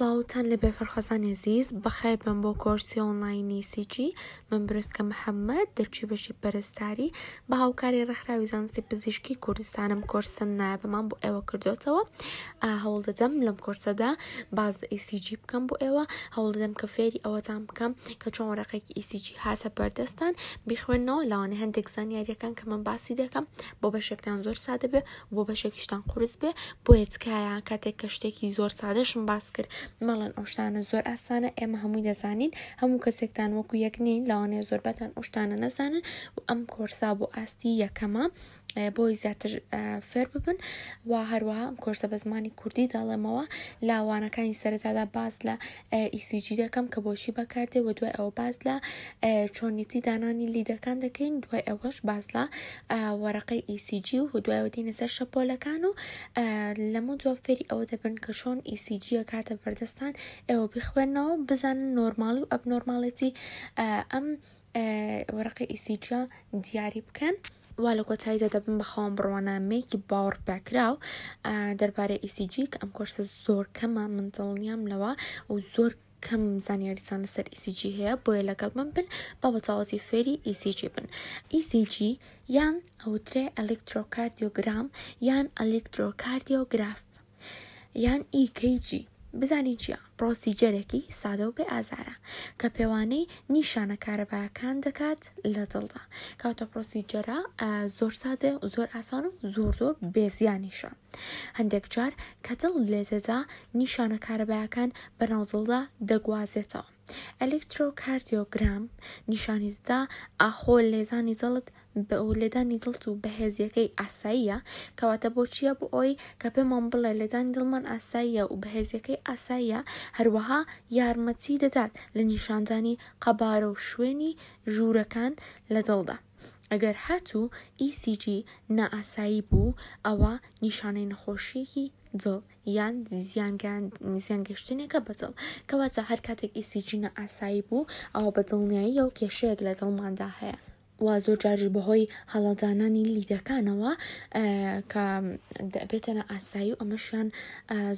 سلااوتان لە بێفەرخەزان نێزیز بەخێ بم بۆ کۆرسی ئۆنلاینی سیجی من برستکە محەممەد دەرچی بەشی پەرستاری بە هاوکاری ڕخراوی زانستی پزیشکی کوردستانم کورسن نایبمان بۆ ئێوە کردوتەوە هەوڵ دەدەم لەم کورسەدا باز ئیسیجی بکەم بۆ ئێوە هەوڵ دەدەم کە فێری ئەوەتان بکەم کە چۆن وەرەقێکی ئیسیجی هاتە بەردەستان بیخوێنەوە لاوانە هەندێک زانیاریەکان کە من باسی دەکەم بۆ بەشێکتان زۆر سادە بێ بۆ بەشێکیشتان قورس بێ بۆ هێچکایە کاتێک کە شتێکی زۆر سادەشم باس کرد مەڵەن ئەوشتانە زۆر ئاسانە ئێمە هەمووی دەزانین هەموو کەسێکتان وەکو یەکنین لەوانەیە زۆربەتان ئەوشتانە نەزانن و ئەم کۆرسا بۆ ئاستی یەکەمە بۆی زیاتر فێر ببن وا هەروەها ئەم کۆرسە بە زمانی کوردی داڵێمەوە لاوانەکانی سەرتادا باز لە ئیسیجی دەکەم کە بۆشی بەکاردێ و دوای ئەوە باز لە چۆنیتی دانانی لیدەکان دەکەین دوای ئەوەش باز لە وەرەقەی ئیسیجی و دوایەوە دینە سەر شەپۆلەکان و لەمە دو فێری ئەوە دەبن کە شۆن ئیسیجیە کاتە بەردەستان ئێوە بخوێنەوە بزانن نۆرمالی و ئەب نۆرمالەتی ئەم وەرەقی ئیسیجیا دیاری بکەن. وا لە کۆتاییدا دەبم بەخەوم بڕوانامەیەکی باوەڕ باکرا و دەربارەی ئیسیجی کە ئەم کۆرسە زۆر کەمە من دڵنیام لەوە و زۆر کەم زانیاریسان لەسەر ئیسیجی هەیە بۆیە لەگەڵ من بن با بە تاوازی فێری ئیسیجی بن ئیسیجی یان ئەوترێ ئەلکترۆکاردیۆگرام یان ئەلکترۆکاردیۆگراف یان ئیکەیجی بزانین چییە پرۆسیجەرێکی سادە و بێ ئازارە کە پێوانەی نیشانە کارەبایەکان دەکات لە دڵدا کاتە پرۆسیجەرە زۆر سادە زۆر ئاسان و زۆر زۆر بێزیانیشە هەندێک جار کە دڵ لێتەدا نیشانە کارەبایەکان بەناودڵدا دەگوازێتەوە ئەلکترۆکاردیۆگرام نیشانیدا ئاخۆ لێزانی زەڵت بە لێدانی دڵت و بەهێزیەکەی ئاساییە کەواتە بۆچیە بۆ ئەوی کە پێمان بڵێ لێدانی دڵمان ئاساییە و بەهێزیەکەی ئاساییە هەروەها یارمەتی دەدات لە نیشانزانی قەبارە و شوێنی ژوورەکان لە دڵدا. ئەگەر هاتوو ECG نائاسایی بوو ئەوە نیشانەی نەخۆشیەکی دڵ یان زیانگەشتنێکە بەدڵ کەواتە هەر کاتێک ئیسیجینە e ئاسایی بوو ئەوە بەدڵنیایی ئەو کێشەیەک لە دڵماندا هەیە وا زۆر جاریش بەهۆی هەڵەزانانی لیدەکانەوە کە بێتەنە ئاسایی و ئەمەشیان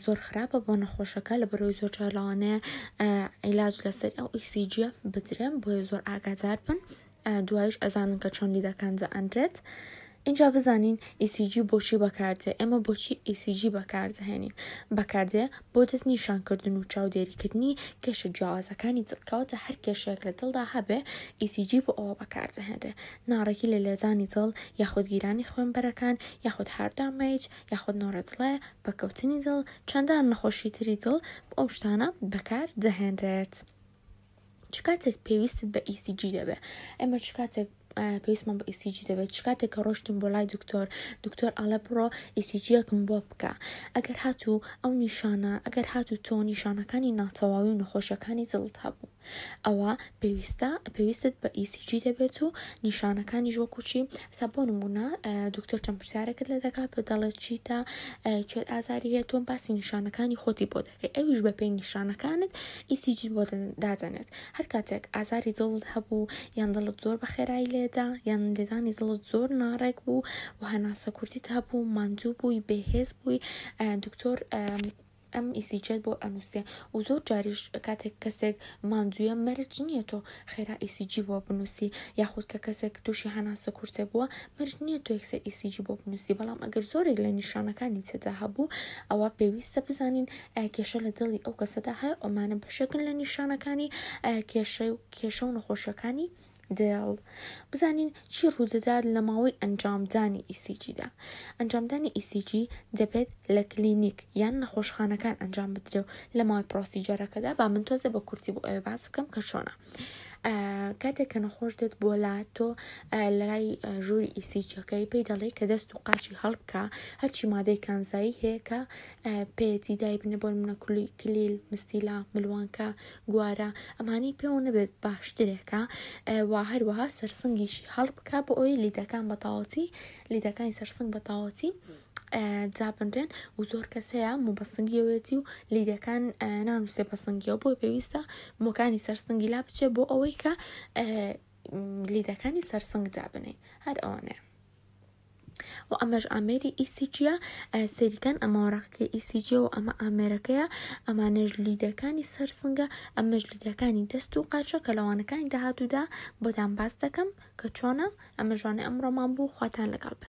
زۆر خراپە بۆ نەخۆشەکە لە بەرەوەی زۆر چالاوانەیە عیلاج لەسەر ئەو ئیسیجیە بدرێن بۆیە زۆر ئاگادار بن. دوایش ئەزانن کە چۆن لیدەکان زە ئەندرێت. اینجا بزانین ئیسیجی e بۆچی بەکاردێ ئێمە بۆچی ئیسیجی e بەکاردهێنین بەکاردێ بۆ دەست نیشانکردن و چاودێریکردنی کێشە جیاوازەکانی جڵکەوتە هەر کێشێک لە دڵدا هەبێ ئیسیجی e بۆ ئەوە بەکاردەهێنرێ ناڕێکی لە لێزانی دڵ یاخودگیرانی خوێنبەرەکان یاخود هەردامەیج یاخود نۆڕەتڵێ بەکەوتنی دڵ چەندان نەخۆشی تری دڵ ئەو شتانە بەکار دەهێنرێت. چ کاتێک پێویستت بە ئیسیجی دەبێ ئەمە چ کاتێک پێویستمان بە ئیسیجی دەبێت چ کاتێک کە ڕۆشتم بۆ لای دکتۆر دکتۆر ئالە بڕۆ ئیسیجیەکم بۆ بکە ئەگەر هاتوو ئەو نیشانە ئەگەر هاتوو تۆ نیشانەکانی ناتەواوی و نەخۆشەکانی جڵت هەبوو ئەوە پێویستە پێویستت بە ئیسیجی e دەبێت و نیشانەکانی ژوە کوچی سا بۆ نمونە دکتۆر چەند پرسیارەکەت لە دەکات بە دەڵێت چیتە کوێت ئازاریە تۆم باسی نیشانەکانی خۆتی بۆ دەکەی ئەویش بە پێی نیشانەکانت ئیسیجی e بۆ دادەنێت هەر کاتێک ئازاری دڵت هەبوو یان دڵت زۆر بە خێرای لێدا یان لێدانی دڵت زۆر ناڕێک بوو و هەناسە کورتی تا بوو ماندوو بووی بەهێز بووی دکتۆر ئەم ئیسیجێت بۆ ئەنووسێ و زۆر جاریش کاتێک کەسێک مانجوە مەرج نییە تۆ خێرا ئیسیجی بۆ بنووسی یاخود کە کەسێک تووشی هەناسە کورسێ بووە مەرج نییە تۆ یەکسەر ئیسیجی بۆ بنووسی بەڵام ئەگەر زۆرێک لە نیشانەکانی چدا هەبوو ئەوە پێویستە بزانین کێشە لە دڵی ئەو کەسەدا هەیە ئەمانە بەشەکن لە نیشانەکانی کێشە و کێشە و نەخۆشەکانی دڵ بزانین چی ڕوودەدات لە ماوەی ئەنجامدانی ئیسیجیدا e ئەنجامدانی ئیسیجی e دەبێت لە کلینیک یان نەخۆشخانەکان ئەنجام بدرێ و لە ماوەی پرۆسیجارەکەدا با من تۆزە بە کورتی بۆ ئەوێ باز بکەم کە چۆنا. کاتێک کە نەخۆش دێت بۆ لا تۆ لەلای ژووری ئیسیچەکەی پێی دەڵێ کە دەست و قاچی هەڵبکە هەرچی مادەی کانزایی هەیەکە پێەتی دای بنە بۆ منە کولی کلیل مستیلا ملوانکە گوارە ئەمانی پێوە نەبێت باشترێکە وا هەروەها سەرسنگیشی هەڵبکە بۆ ئەوی لیدەکان بەتاوەتی لیدەکانی سەرسنگ بەتاوەتی. جابنرێن و زۆر کەس هەیە موبەسنگیەوێتی و لیدەکان نانووسێ بەسنگیەوە بۆی پێویستە مۆکانی سەرسنگی لا بچێ بۆ ئەوەی کە لیدەکانی سەرسنگ دابنێ هەر ئەوانەیە و ئەمەش ئامێری e ئیسیجیە سەریکان ئەماڕاقی ئیسیجی e و ئەمە ئامێرەکەیە ئەمانەژ لیدەکانی سەرسنگە ئەمەش لیدەکانی دەست و قاچە کە لەوانەکانی داهاتوودا بۆدان باس دەکەم کە چۆنە ئەمە ژوانە ئەمڕۆمان بوو خواتان لەگەڵ بن